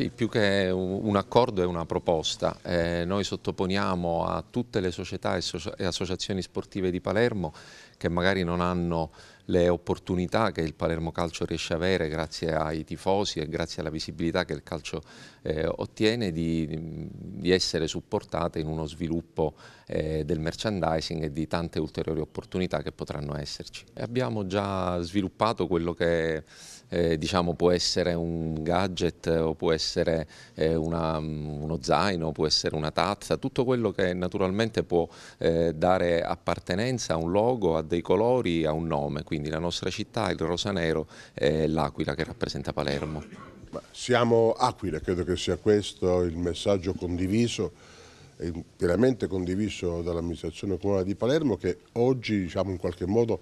Sì, più che un accordo è una proposta. Eh, noi sottoponiamo a tutte le società e, e associazioni sportive di Palermo che magari non hanno le opportunità che il Palermo Calcio riesce a avere grazie ai tifosi e grazie alla visibilità che il calcio eh, ottiene di, di, essere supportate in uno sviluppo eh, del merchandising e di tante ulteriori opportunità che potranno esserci. Abbiamo già sviluppato quello che eh, diciamo, può essere un gadget o può essere eh, una, uno zaino, può essere una tazza, tutto quello che naturalmente può eh, dare appartenenza a un logo, a dei colori, a un nome. Quindi quindi la nostra città, il Rosanero e l'Aquila che rappresenta Palermo. Siamo Aquila, credo che sia questo il messaggio condiviso, pienamente condiviso dall'amministrazione comunale di Palermo che oggi diciamo, in qualche modo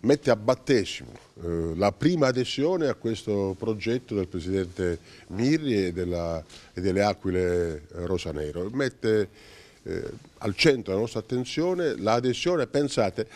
mette a battesimo eh, la prima adesione a questo progetto del Presidente Mirri e, della, e delle Aquile Rosanero. Mette eh, al centro della nostra attenzione l'adesione, pensate,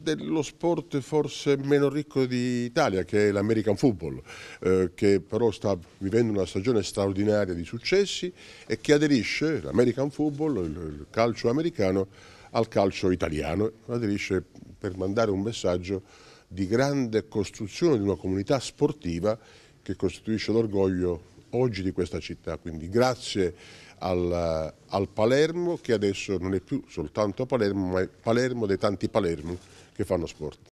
dello sport forse meno ricco d'Italia, che è l'American Football, eh, che però sta vivendo una stagione straordinaria di successi e che aderisce, l'American Football, il calcio americano, al calcio italiano, aderisce per mandare un messaggio di grande costruzione di una comunità sportiva che costituisce l'orgoglio oggi di questa città. Quindi grazie al, al Palermo che adesso non è più soltanto Palermo ma è Palermo dei tanti Palermo che fanno sport.